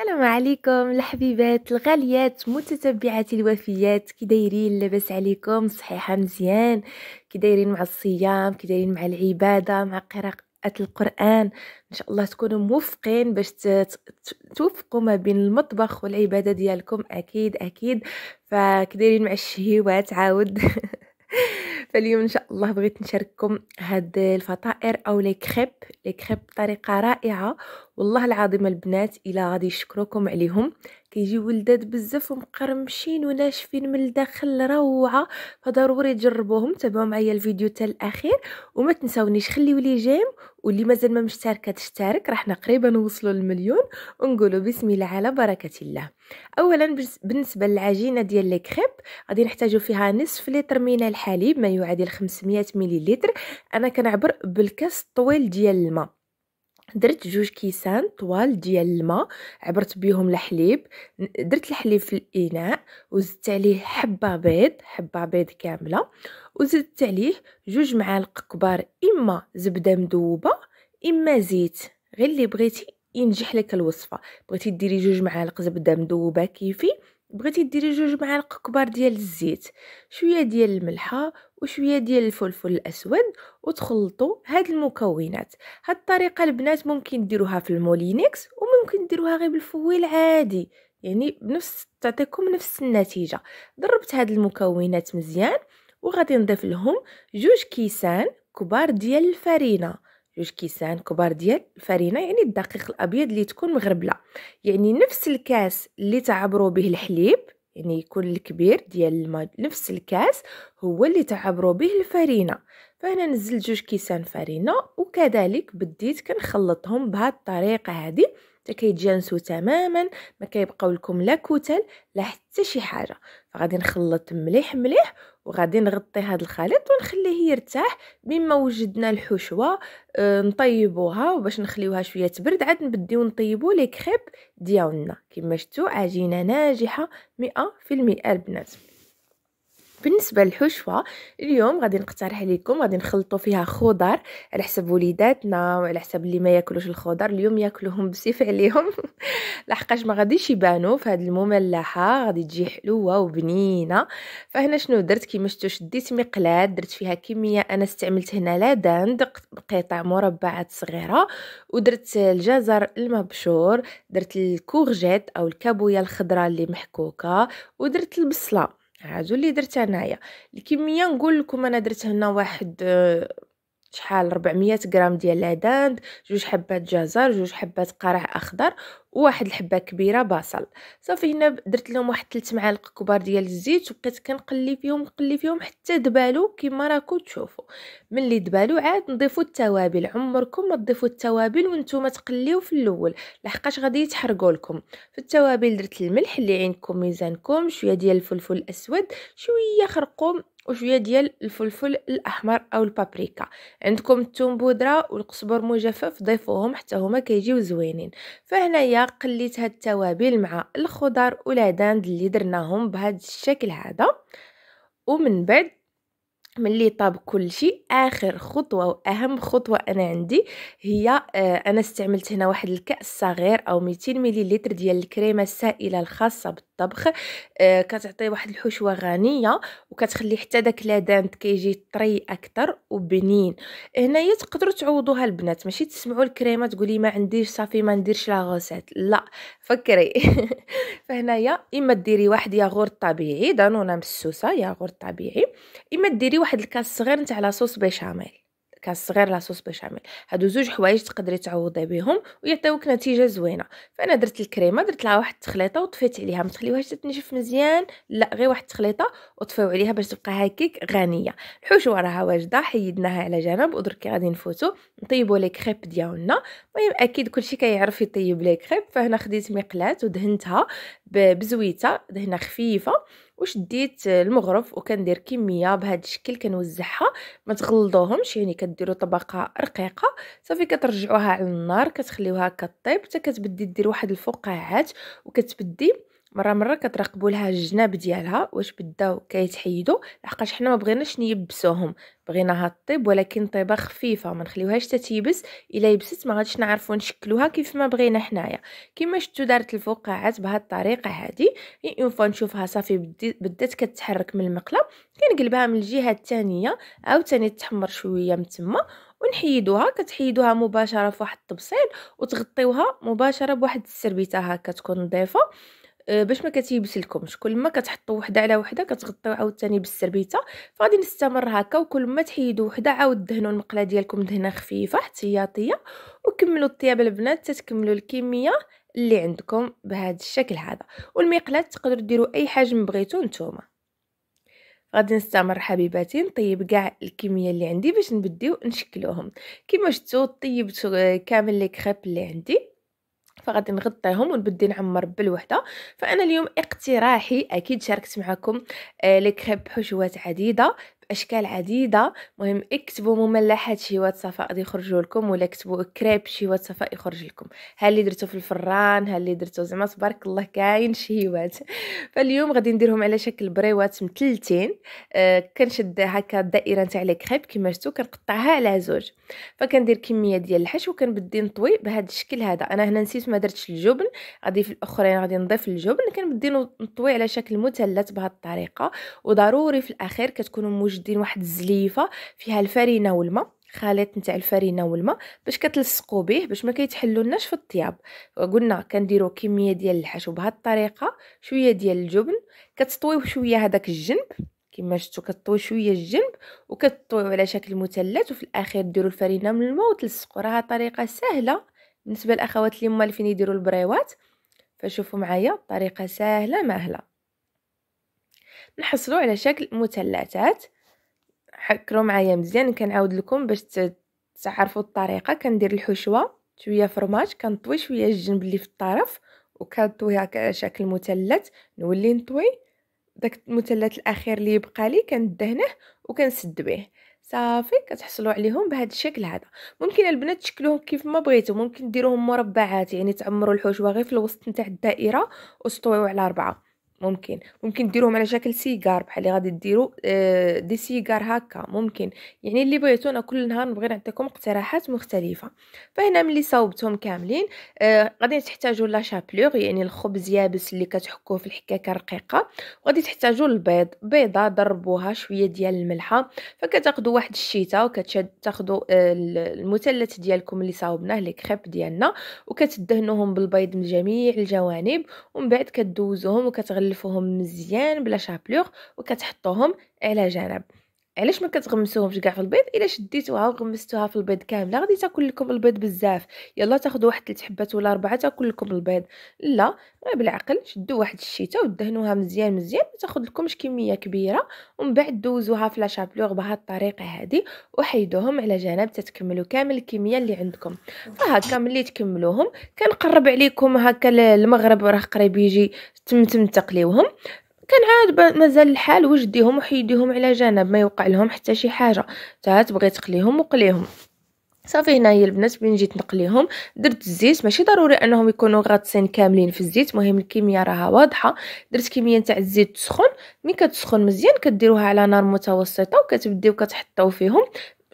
السلام عليكم الحبيبات الغاليات متتبعاتي الوفيات كي دايرين لاباس عليكم صحيحه مزيان كي دايرين مع الصيام كي دايرين مع العباده مع قراءه القران ان شاء الله تكونوا موفقين باش توفقوا ما بين المطبخ والعباده ديالكم اكيد اكيد فكديرين مع الشهيوات عاود فاليوم ان شاء الله بغيت نشارككم هاد الفطائر او لي كريب لي كريب بطريقه رائعه والله العظيم البنات الا غادي يشكروكم عليهم كيجي ولداد بزاف ومقرمشين وناشفين من الداخل روعه فضروري تجربوهم تابعوا معايا الفيديو حتى الاخير وما تنساونيش خليو لي جيم واللي مازال ما مشتركه تشترك رحنا قريبا نوصلوا للمليون ونقولوا بسم الله على بركه الله اولا بالنسبه للعجينه ديال لي كريب غادي نحتاجو فيها نصف لتر من الحليب ما يعادل 500 مليلتر انا كنعبر بالكاس الطويل ديال الماء درت جوج كيسان طوال ديال الماء عبرت بيهم الحليب درت الحليب في الاناء وزدت عليه حبه بيض حبه بيض كامله وزدت عليه جوج معالق كبار اما زبده مذوبه اما زيت غير اللي بغيتي ينجح لك الوصفه بغيتي ديري جوج معالق زبده مذوبه كيفي بغيتي ديري جوج معالق كبار ديال الزيت شويه ديال الملحه وشويه ديال الفلفل الاسود وتخلطوا هاد المكونات هاد الطريقه البنات ممكن ديروها في المولينكس وممكن ديروها غير بالفويل عادي يعني بنفس تعطيكم نفس النتيجه ضربت هاد المكونات مزيان وغادي نضيف لهم جوج كيسان كبار ديال الفرينه جوج كيسان كبار ديال الفرينه يعني الدقيق الابيض اللي تكون مغربله يعني نفس الكاس اللي تعبروا به الحليب يعني يكون الكبير ديال الماء نفس الكاس هو اللي تعبروا به الفرينه فهنا نزلت جوج كيسان فرينه وكذلك بديت كنخلطهم بهاد الطريقه هذه حتى كيتجانسوا تماما ما كيبقاو لكم لا كتل لا حتى شي حاجه فغادي نخلط مليح مليح وغادي نغطي هذا الخليط ونخليه يرتاح مما وجدنا الحشوه أه نطيبوها وباش نخليوها شويه تبرد عاد نبديو نطيبو لي كريب ديالنا كما شفتوا عجينه ناجحه 100% البنات بالنسبه للحشوه اليوم غادي نقترح عليكم غادي نخلطوا فيها خضر على حسب وليداتنا وعلى حسب اللي ما ياكلوش الخضر اليوم ياكلوهم بسيف عليهم لحقاش ما غاديش يبانوا في هذه المملحه غادي تجي حلوه وبنينه فهنا شنو درت كيما شفتوا شديت مقلاه درت فيها كميه انا استعملت هنا لاداند قطع مربعات صغيره ودرت الجزر المبشور درت الكورجيت او الكابويا الخضراء اللي محكوكه ودرت البصله هادو اللي درت انايا الكميه نقول لكم انا درت هنا واحد آه، شحال 400 غرام ديال العداد جوج حبات جزر جوج حبات قرع اخضر وواحد الحبه كبيره بصل صافي هنا درت لهم واحد 3 معالق كبار ديال الزيت وبقيت كنقلي فيهم نقلي فيهم حتى دبالو كما راكم تشوفوا ملي دبالو عاد نضيفوا التوابل عمركم ما تضيفوا التوابل وانتم تقليو في الاول لحقاش غادي يتحرقوا لكم في التوابل درت الملح اللي عندكم ميزانكم شويه ديال الفلفل الاسود شويه خرقوم وشويه ديال الفلفل الاحمر او البابريكا عندكم الثوم بودره والقزبر مجفف ضيفوهم حتى هما كيجيو زوينين فهنايا قليت هاد التوابل مع الخضر والعداند اللي درناهم بهاد الشكل هذا ومن بعد ملي طاب كلشي اخر خطوه واهم خطوه انا عندي هي آه، انا استعملت هنا واحد الكاس صغير او 200 مليلتر ديال الكريمه السائله الخاصه بالطبخ آه، كتعطي واحد الحشوه غنيه وكتخلي حتى داك لادانت كيجي طري اكثر وبنين هنايا تقدروا تعوضوها البنات ماشي تسمعوا الكريمه تقولي ما عنديش صافي ما نديرش لا غوسات لا فكري فهنايا اما ديري واحد ياغور طبيعي دانونا مسوسه ياغور طبيعي اما ديري واحد الكاس صغير نتاع لاصوص بيشاميل كاس صغير لاصوص بيشاميل هادو زوج حوايج تقدري تعوضي بهم ويعطيوك نتيجه زوينه فانا درت الكريمه درت لها واحد التخليطه وطفيت عليها ما تخليوهاش تنشف مزيان لا غير واحد التخليطه وطفيو عليها باش تبقى هكيك غنيه الحشوه راها واجده حيدناها على جنب ودرك غادي نفوتو نطيبوا لي كريب ديالنا المهم اكيد كلشي كيعرف يطيب لي كريب فهنا خديت مقلاه ودهنتها بزويته دهنه خفيفه وشديت المغرف وكندير كميه بهذا الشكل كنوزعها ما تغلظوهمش يعني كديروا طبقه رقيقه صافي كترجعوها على النار كتخليوها كطيب حتى كتبدي دير واحد الفقاعات وكتبدي مره مره كترقبوا لها الجناب ديالها واش بداو كيتحيدوا لحقاش حنا ما بغيناش نيبسوهم بغيناها طيب ولكن طيبه خفيفه ما نخليوهاش تتيبس الا يبست ما غاديش نعرفوا نشكلوها كيف ما بغينا حنايا كما شفتوا دارت الفقاعات بهاد الطريقه هادي اون فوا نشوفها صافي بدات كتحرك من المقله كنقلبها من الجهه الثانيه عاوتاني تحمر شويه من تما ونحيدوها كتحيدوها مباشره فواحد الطبسيل وتغطيوها مباشره بواحد السربيته هكا تكون نظيفه آه، باش ما كتيبسلكمش كل ما كتحطوا وحده على وحده كتغطيو عاوتاني بالسربيته فغادي نستمر هكا وكل ما تحيدوا وحده عاود دهنوا المقله ديالكم دهنه خفيفه احتياطيه وكملوا الطياب البنات تتكملوا الكميه اللي عندكم بهذا الشكل هذا والمقلات تقدروا ديروا اي حجم بغيتو نتوما غادي نستمر حبيباتي نطيب كاع الكميه اللي عندي باش نبديو نشكلوهم كما شفتوا طيبت آه، كامل لي كريب اللي عندي فغادي نغطيهم ونبدي نعمر بالوحده فانا اليوم اقتراحي اكيد شاركت معكم آه، لي كريب حشوات عديده باشكال عديده مهم اكتبوا مملحات شيوات صفاء غادي يخرجوا لكم ولا اكتبوا كريب شيوات صفاء يخرج لكم ها اللي درتو في الفران ها اللي درتو زعما تبارك الله كاين شيوات فاليوم غادي نديرهم على شكل بريوات مثلثين أه كنشد هكا الدائره تاع لي كريب كما شفتوا كنقطعها على زوج فكندير كميه ديال الحشو كنبدي نطوي بهذا الشكل هذا انا هنا نسيت ما درتش الجبن غادي في الاخرين غادي نضيف الجبن كنبدي نطوي على شكل مثلث بهذه الطريقه وضروري في الاخير كتكونوا موجدين واحد الزليفه فيها الفرينه والماء خليط نتاع الفرينه والماء باش كتلصقوا به باش ما كيتحلولناش في الطياب قلنا كنديروا كميه ديال الحشو بهذه الطريقه شويه ديال الجبن كتطويو شويه هذاك الجنب كما شفتوا كطوي شويه الجنب وكطويو على شكل مثلث وفي الاخير ديروا الفرينه من الماء وتلصقوا راها طريقه سهله بالنسبه للاخوات اللي هما فين يديروا البريوات فشوفوا معايا طريقه سهله مهله نحصلوا على شكل مثلثات حكروا معايا مزيان كنعاود لكم باش تعرفوا الطريقه كندير الحشوه شويه فرماج كنطوي شويه الجنب اللي في الطرف هكا على شكل مثلث نولي نطوي داك المثلث الاخير اللي يبقى لي كندهنه وكنسد به صافي كتحصلوا عليهم بهذا الشكل هذا ممكن البنات تشكلوهم كيف ما بغيتو ممكن ديروهم مربعات يعني تعمروا الحشوه غير في الوسط نتاع الدائره وسطويو على اربعه ممكن ممكن ديروهم على شكل سيجار بحال اللي غادي ديرو آه، دي سيجار هكا ممكن يعني اللي بغيتونا كل نهار نبغي نعطيكم اقتراحات مختلفه فهنا ملي صوبتهم كاملين آه، غادي تحتاجوا لا شابلوغ يعني الخبز يابس اللي كتحكوه في الحكاكه الرقيقه وغادي تحتاجوا البيض بيضه ضربوها شويه ديال الملحه فكتاخذوا واحد الشيته وكتشد تاخذوا آه، المثلث ديالكم اللي صاوبناه لي كريب ديالنا وكتدهنوهم بالبيض من جميع الجوانب ومن بعد كدوزوهم وكتغلي كتغلفوهم مزيان بلا شابلوغ وكتحطوهم على جنب علاش ما كتغمسوهمش كاع في البيض الا شديتوها وغمستوها في البيض كامله غادي تاكل لكم البيض بزاف يلا تاخذوا واحد ثلاث حبات ولا اربعه تاكل لكم البيض لا بالعقل شدوا واحد الشيته ودهنوها مزيان مزيان ما تاخذ لكمش كميه كبيره ومن بعد دوزوها في لا شابلوغ بهذه الطريقه هذه وحيدوهم على جنب تتكملوا كامل الكميه اللي عندكم فهكا ملي تكملوهم كنقرب عليكم هكا المغرب راه قريب يجي تم تم تقليوهم كان عاد مازال الحال وجديهم وحيديهم على جنب ما يوقع لهم حتى شي حاجه تاع تبغي تقليهم وقليهم صافي هنايا البنات بين جيت نقليهم درت الزيت ماشي ضروري انهم يكونوا غاطسين كاملين في الزيت مهم الكيمياء راها واضحه درت كميه تاع الزيت تسخن ملي كتسخن مزيان كديروها على نار متوسطه وكتبديو كتحطوا فيهم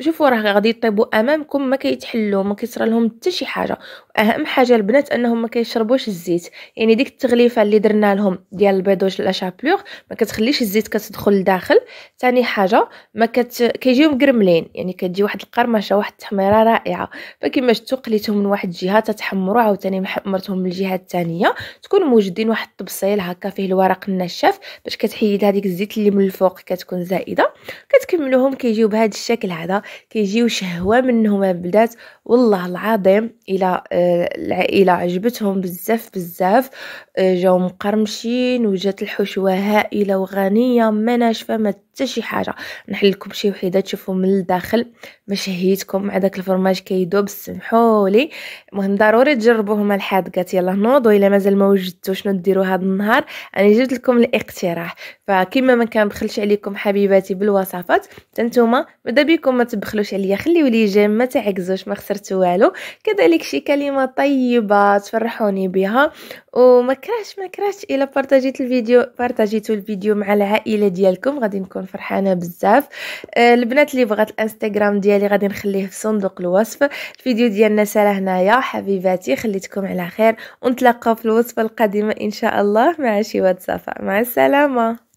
شوفوا راه غادي يطيبوا امامكم ما كيتحلوا ما كيصرى لهم حتى شي حاجه اهم حاجه البنات انهم ما كيشربوش الزيت يعني ديك التغليفه اللي درنا لهم ديال البيض لا شابلوغ ما كتخليش الزيت كتدخل لداخل ثاني حاجه ما كت... كيجيو مقرملين يعني كتجي واحد القرمشه واحد التحميره رائعه فكما شفتوا قليتهم من واحد الجهه تتحمروا عاوتاني محمرتهم من الجهه الثانيه تكون موجدين واحد الطبصيل هكا فيه الورق النشاف باش كتحيد هذيك الزيت اللي من الفوق كتكون زائده كتكملوهم كيجيو بهذا الشكل هذا كيجيو شهوه منهم بدات والله العظيم الى آه، العائله عجبتهم بزاف بزاف آه، جاو مقرمشين وجات الحشوه هائله وغنيه ما ناشفه ما حتى شي حاجه نحل لكم شي وحده تشوفوا من الداخل ما شهيتكم مع داك الفرماج كيدوب سمحوا لي المهم ضروري مع الحادقات يلا نوضوا الا مازال ما وجدتوا شنو ديروا هذا النهار انا جبت لكم الاقتراح فكما ما بخلش عليكم حبيباتي بالوصفات نتوما ماذا بكم ما تبخلوش عليا خليو لي جيم ما تعكزوش ما خسرتوا والو كذلك شي كلمه طيبه تفرحوني بها وما كراش ما كراش الا بارطاجيت الفيديو بارطاجيتو الفيديو مع العائله ديالكم غادي نكون غنكون فرحانه بزاف آه البنات اللي بغات الانستغرام ديالي غادي نخليه في صندوق الوصف الفيديو ديالنا سالا هنايا حبيباتي خليتكم على خير ونتلقى في الوصفه القادمه ان شاء الله مع شي واتساب مع السلامه